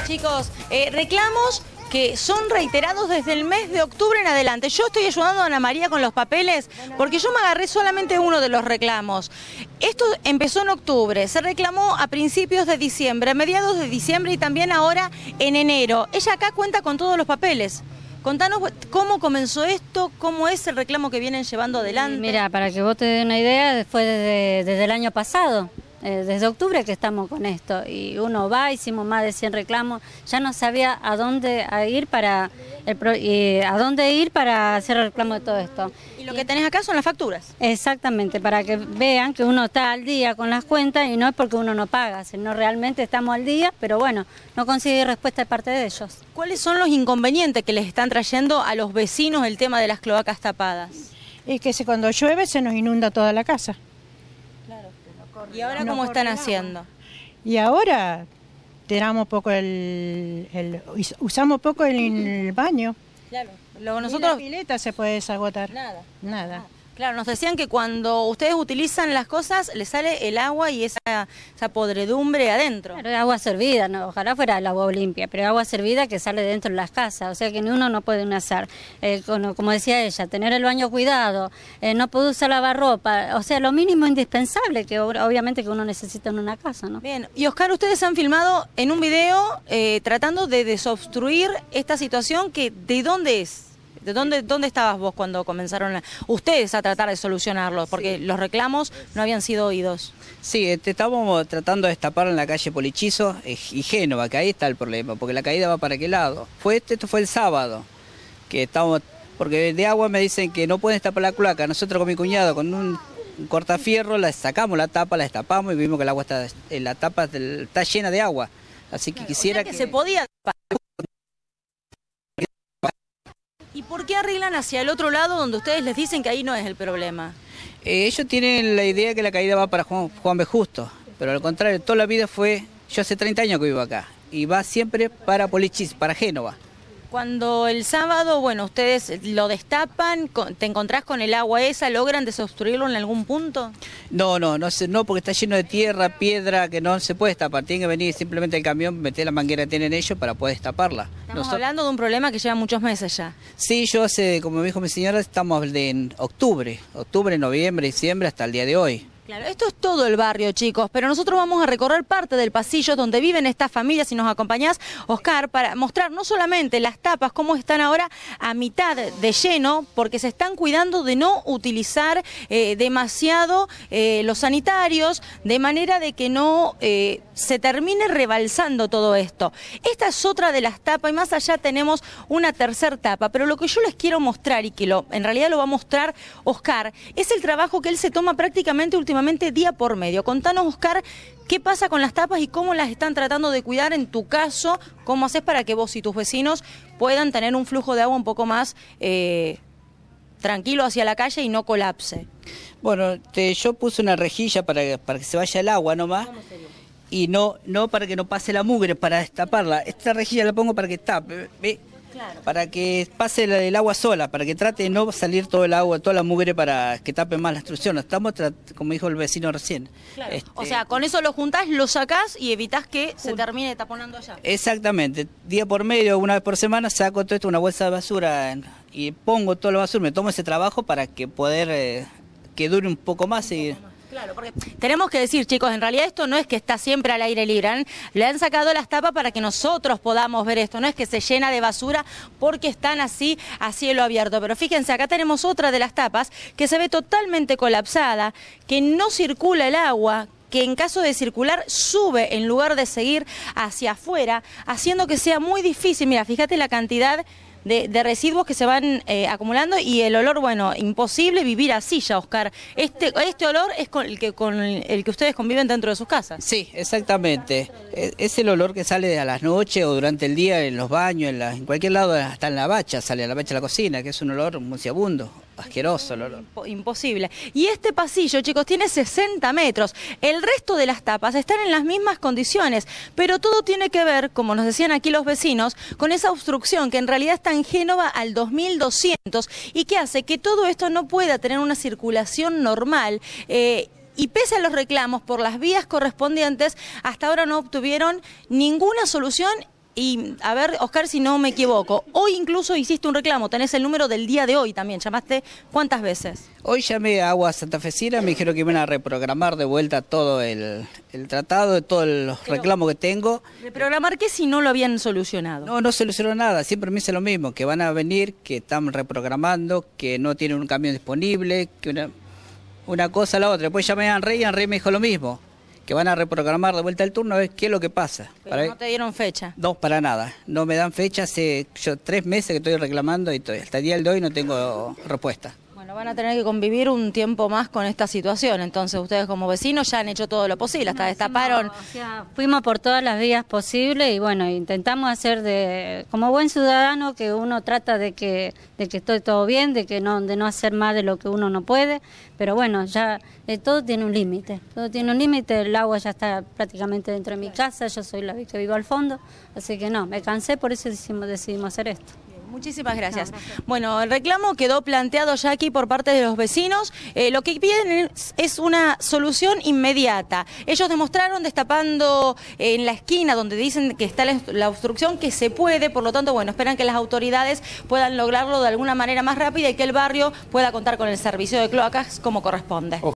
chicos. Eh, reclamos que son reiterados desde el mes de octubre en adelante. Yo estoy ayudando a Ana María con los papeles porque yo me agarré solamente uno de los reclamos. Esto empezó en octubre, se reclamó a principios de diciembre, a mediados de diciembre y también ahora en enero. Ella acá cuenta con todos los papeles. Contanos cómo comenzó esto, cómo es el reclamo que vienen llevando adelante. Mira, para que vos te dé una idea, fue desde el año pasado. Eh, desde octubre que estamos con esto y uno va, hicimos más de 100 reclamos, ya no sabía a dónde a ir para eh, a dónde ir para hacer el reclamo de todo esto. Y lo que tenés acá son las facturas. Exactamente, para que vean que uno está al día con las cuentas y no es porque uno no paga, sino realmente estamos al día, pero bueno, no conseguí respuesta de parte de ellos. ¿Cuáles son los inconvenientes que les están trayendo a los vecinos el tema de las cloacas tapadas? Es que cuando llueve se nos inunda toda la casa. ¿Y ahora cómo están haciendo? Y ahora tiramos poco usamos poco el, baño. Claro. luego nosotros... la pileta se puede desagotar. Nada. nada. Ah. Claro, nos decían que cuando ustedes utilizan las cosas, les sale el agua y esa, esa podredumbre adentro. es agua servida, no, ojalá fuera el agua limpia, pero agua servida que sale dentro de las casas, o sea que ni uno no puede hacer. Eh, como decía ella, tener el baño cuidado, eh, no puede usar ropa o sea, lo mínimo indispensable que obviamente que uno necesita en una casa, ¿no? Bien, y Oscar, ustedes han filmado en un video eh, tratando de desobstruir esta situación que, ¿de dónde es? ¿De dónde, estabas vos cuando comenzaron ustedes a tratar de solucionarlo? Porque los reclamos no habían sido oídos. Sí, estábamos tratando de destapar en la calle Polichizo eh, y Génova, que ahí está el problema, porque la caída va para qué lado. Fue este, esto fue el sábado, que estábamos, porque de agua me dicen que no pueden destapar la cloaca. Nosotros con mi cuñado, con un cortafierro, la sacamos la tapa, la destapamos y vimos que el agua está, la tapa está llena de agua. Así que quisiera se podía hacia el otro lado donde ustedes les dicen que ahí no es el problema. Eh, ellos tienen la idea que la caída va para Juan, Juan B. Justo, pero al contrario, toda la vida fue, yo hace 30 años que vivo acá, y va siempre para Polichis, para Génova. Cuando el sábado, bueno, ustedes lo destapan, te encontrás con el agua esa, ¿logran desobstruirlo en algún punto? No, no, no, no porque está lleno de tierra, piedra, que no se puede destapar. Tiene que venir simplemente el camión, meter la manguera que tienen ellos para poder destaparla. Estamos hablando de un problema que lleva muchos meses ya. Sí, yo hace, como me dijo mi señora, estamos en octubre, octubre, noviembre, diciembre, hasta el día de hoy esto es todo el barrio, chicos, pero nosotros vamos a recorrer parte del pasillo donde viven estas familias si nos acompañás, Oscar, para mostrar no solamente las tapas, cómo están ahora a mitad de lleno, porque se están cuidando de no utilizar eh, demasiado eh, los sanitarios, de manera de que no eh, se termine rebalsando todo esto. Esta es otra de las tapas y más allá tenemos una tercera tapa, pero lo que yo les quiero mostrar y que en realidad lo va a mostrar Oscar, es el trabajo que él se toma prácticamente últimamente día por medio. Contanos, Oscar, ¿qué pasa con las tapas y cómo las están tratando de cuidar en tu caso? ¿Cómo haces para que vos y tus vecinos puedan tener un flujo de agua un poco más eh, tranquilo hacia la calle y no colapse? Bueno, yo puse una rejilla para, para que se vaya el agua nomás. Y no, no para que no pase la mugre, para destaparla. Esta rejilla la pongo para que tape. Para que pase el agua sola, para que trate de no salir todo el agua, toda la mugre para que tape más la instrucción. Estamos, como dijo el vecino recién. Este, o sea, con eso lo juntás, lo sacás y evitás que se termine taponando allá. Exactamente. Día por medio, una vez por semana, saco todo esto, una bolsa de basura y pongo todo el basura. Me tomo ese trabajo para que poder eh, que dure un poco más y... Más. Claro, porque tenemos que decir, chicos, en realidad esto no es que está siempre al aire libre. ¿eh? Le han sacado las tapas para que nosotros podamos ver esto. No es que se llena de basura porque están así a cielo abierto. Pero fíjense, acá tenemos otra de las tapas que se ve totalmente colapsada, que no circula el agua, que en caso de circular sube en lugar de seguir hacia afuera, haciendo que sea muy difícil. Mira, fíjate la cantidad de, residuos que se van eh, acumulando y el olor, bueno, imposible vivir así ya, Oscar. Este, este olor es con el, que, con el que ustedes conviven dentro de sus casas. Sí, exactamente. E, es, el olor que sale a las noches o durante el día en los baños, en, en cualquier lado, hasta en la bacha, sale a la bacha de la cocina, que es un olor munciabundo. Asqueroso imposible. Y este pasillo, chicos, tiene 60 metros. El resto de las tapas están en las mismas condiciones, pero todo tiene que ver, como nos decían aquí los vecinos, con esa obstrucción que en realidad está en Génova al 2200 y que hace que todo esto no pueda tener una circulación normal. Eh, y pese a los reclamos por las vías correspondientes, hasta ahora no obtuvieron ninguna solución y a ver, Oscar, si no me equivoco, hoy incluso hiciste un reclamo, tenés el número del día de hoy también, llamaste cuántas veces. Hoy llamé a Agua Santa Fecina, me dijeron que iban a reprogramar de vuelta todo el, tratado, todos los reclamos que tengo. ¿Reprogramar qué si no lo habían solucionado? No, no solucionó nada, siempre me dice lo mismo, que van a venir, que están reprogramando, que no tienen un camión disponible, que una, una cosa a la otra. Después llamé a Anrey y Anrey me dijo lo mismo que van a reprogramar de vuelta el turno, es qué es lo que pasa. no te dieron fecha. No, para nada. No me dan fecha, hace yo tres meses que estoy reclamando y hasta el día de hoy no tengo respuesta van a tener que convivir un tiempo más con esta situación, entonces ustedes como vecinos ya han hecho todo lo posible, hasta destaparon. Fuimos, por todas las vías posibles y bueno, intentamos hacer de, como buen ciudadano que uno trata de que, de que esté todo bien, de que no, de no hacer más de lo que uno no puede, pero bueno, ya eh, todo tiene un límite, todo tiene un límite, el agua ya está prácticamente dentro de mi casa, yo soy la que vivo al fondo, así que no, me cansé, por eso decidimos hacer esto. Muchísimas gracias. Bueno, el reclamo quedó planteado ya aquí por parte de los vecinos. Eh, lo que piden es, una solución inmediata. Ellos demostraron destapando eh, en la esquina donde dicen que está la, obstrucción que se puede, por lo tanto, bueno, esperan que las autoridades puedan lograrlo de alguna manera más rápida y que el barrio pueda contar con el servicio de cloacas como corresponde.